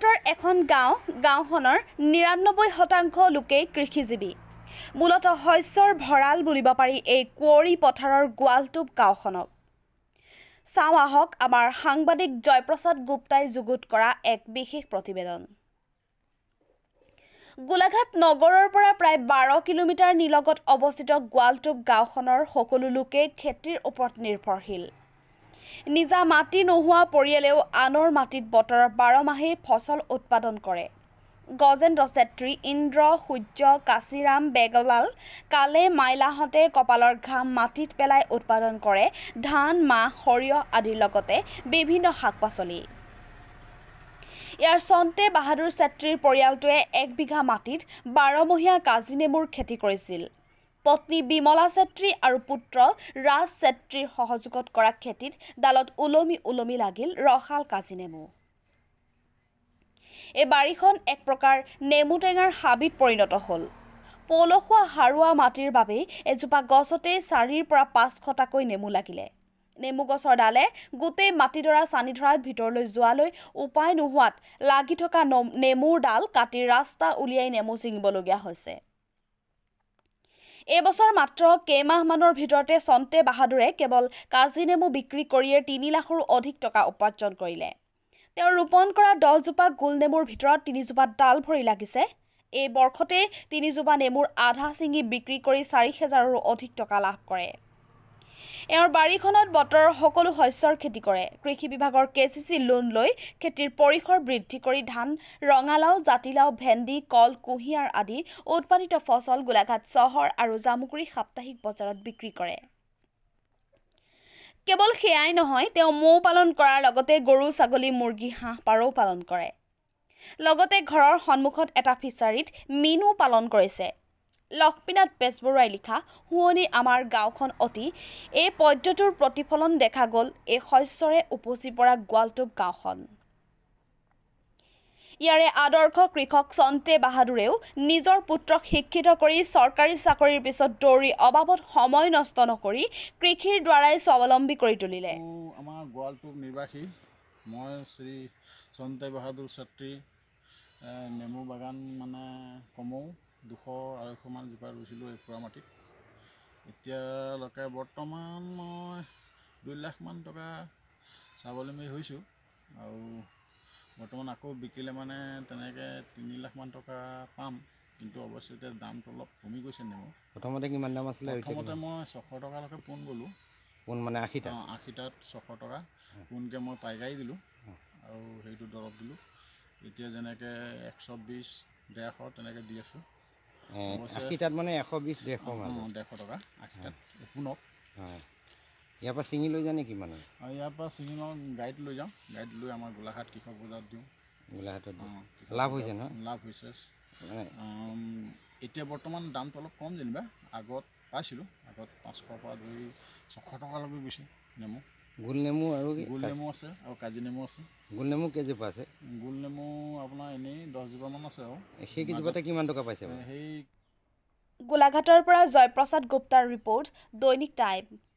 ভাৰতৰ এখন গাঁও গাঁওখনৰ নিৰান্নব্বৈ শতাংশ লোকেই কৃষিজীৱী মূলত শস্যৰ ভঁৰাল বুলিব পাৰি এই কুঁৱৰী পথাৰৰ গোৱালটোপ গাঁওখনক চাওঁ আহক আমাৰ সাংবাদিক জয়প্ৰসাদ গুপ্তাই যুগুত কৰা এক বিশেষ প্ৰতিবেদন গোলাঘাট নগৰৰ পৰা প্ৰায় বাৰ কিলোমিটাৰ নিলগত অৱস্থিত গোৱালটোপ গাঁওখনৰ সকলো লোকেই খেতিৰ ওপৰত নিৰ্ভৰশীল নিজা মাটি নোহোৱা পৰিয়ালেও আনৰ মাটিত বতৰৰ বাৰ মাহেই ফচল উৎপাদন কৰে গজেন্দ্ৰ চেত্ৰী ইন্দ্ৰ সূৰ্য কাশীৰাম বেগলাল কালে মাইলাহঁতে কপালৰ ঘাম মাটিত পেলাই উৎপাদন কৰে ধান মাহ সৰিয়হ আদিৰ লগতে বিভিন্ন শাক পাচলি ইয়াৰ চন্তে বাহাদুৰ চেত্ৰীৰ পৰিয়ালটোৱে এক বিঘা মাটিত বাৰমহীয়া কাজিনেমুৰ খেতি কৰিছিল পত্নী বিমলা ছেত্ৰী আৰু পুত্ৰ ৰাজ ছেত্ৰীৰ সহযোগত কৰা খেতিত ডালত ওলমি ওলমি লাগিল ৰসাল কাজি নেমু এই বাৰীখন এক প্ৰকাৰ নেমু টেঙাৰ হাবিত পৰিণত হ'ল পলসুৱা সাৰুৱা মাটিৰ বাবেই এজোপা গছতেই চাৰিৰ পৰা পাঁচশটাকৈ নেমু লাগিলে নেমু গছৰ ডালে গোটেই মাটিডৰা চানি ধৰাত ভিতৰলৈ যোৱালৈ উপায় নোহোৱাত লাগি থকা নেমুৰ ডাল কাটি ৰাস্তা উলিয়াই নেমু ছিঙিবলগীয়া হৈছে এইবছৰ মাত্ৰ কেইমাহমানৰ ভিতৰতে চন্তে বাহাদুৰে কেৱল কাজি নেমু বিক্ৰী কৰিয়ে তিনি লাখৰো অধিক টকা উপাৰ্জন কৰিলে তেওঁ ৰোপণ কৰা দহজোপা গোলনেমুৰ ভিতৰত তিনিজোপা ডাল ভৰি লাগিছে এই বৰ্ষতে তিনিজোপা নেমুৰ আধা চিঙি বিক্ৰী কৰি চাৰি হেজাৰৰো অধিক টকা লাভ কৰে এওঁৰ বাৰীখনত বতৰৰ সকলো শস্যৰ খেতি কৰে কৃষি বিভাগৰ কে চি চি লোন লৈ খেতিৰ পৰিসৰ বৃদ্ধি কৰি ধান ৰঙালাও জাতিলাও ভেন্দি কল কুঁহিয়াৰ আদি উৎপাদিত ফচল গোলাঘাট চহৰ আৰু জামুকুৰি সাপ্তাহিক বজাৰত বিক্ৰী কৰে কেৱল সেয়াই নহয় তেওঁ মৌ পালন কৰাৰ লগতে গৰু ছাগলী মুৰ্গী হাঁহ পাৰও পালন কৰে লগতে ঘৰৰ সন্মুখত এটা ফিচাৰীত মীনো পালন কৰিছে লক্ষ্মীনাথ বেজবৰুৱাই লিখা শুৱনি আমাৰ গাঁওখন অতি এই পদ্যটোৰ প্ৰতিফলন দেখা গ'ল এই শস্যৰে উপচি পৰা গোৱালটোপ গাঁওখন ইয়াৰে আদৰ্শ কৃষক চন্তে বাহাদুৰেও নিজৰ পুত্ৰক শিক্ষিত কৰি চৰকাৰী চাকৰিৰ পিছত দৌৰি অবাবত সময় নষ্ট নকৰি কৃষিৰ দ্বাৰাই স্বাৱলম্বী কৰি তুলিলে আমাৰ মই শ্ৰী চন্তে বাহাদুৰ ছাত্ৰী নেমু বাগান মানে কমোঁ দুশ আঢ়ৈশমান জোপা ৰুইছিলোঁ এই মাটিত এতিয়ালৈকে বৰ্তমান মই দুই লাখমান টকা স্বাৱলম্বী হৈছোঁ আৰু বৰ্তমান আকৌ বিকিলে মানে তেনেকৈ তিনি লাখমান টকা পাম কিন্তু অৱশ্যে এতিয়া দামটো অলপ কমি গৈছে নেমু প্ৰথমতে কিমান দাম আছিলে প্ৰথমতে মই ছশ টকালৈকে পোন গ'লোঁ পোন মানে আশী অঁ আশীটাত ছশ টকা পোনকৈ মই পাইকাৰী দিলোঁ আৰু সেইটো দৰৱ দিলোঁ এতিয়া যেনেকৈ একশ বিছ ডেৰশ তেনেকৈ দি আছোঁ আশীটাত মানে এশ বিছ ডেৰশ ডেৰশ টকা আশীটাত ইয়াৰ পৰা চিঙি লৈ যায় নেকি মানে ইয়াৰ পৰা চিঙি লওঁ গাড়ীত লৈ যাওঁ গাড়ীত লৈ আমাৰ গোলাঘাট কৃষক বজাৰত দিওঁ গোলাঘাটত লাভ হৈছে নহয় লাভ হৈছে এতিয়া বৰ্তমান দামটো অলপ কম যেনিবা আগত পাইছিলোঁ আগত পাঁচশৰ পৰা ধৰি ছশ টকালৈকে গৈছে নেমু গোলনেমু আৰু গোলনেমু আছে আৰু কাজি নেমু আছে গোলনেমু কেজি কেইজোপা আছে গোল আপোনাৰ এনেই দহজোপামান আছে আৰু সেই কেইজোপাতে কিমান টকা পাইছে সেই গোলাঘাটৰ পৰা জয়প্ৰসাদ গুপ্তাৰ ৰিপৰ্ট দৈনিক টাইম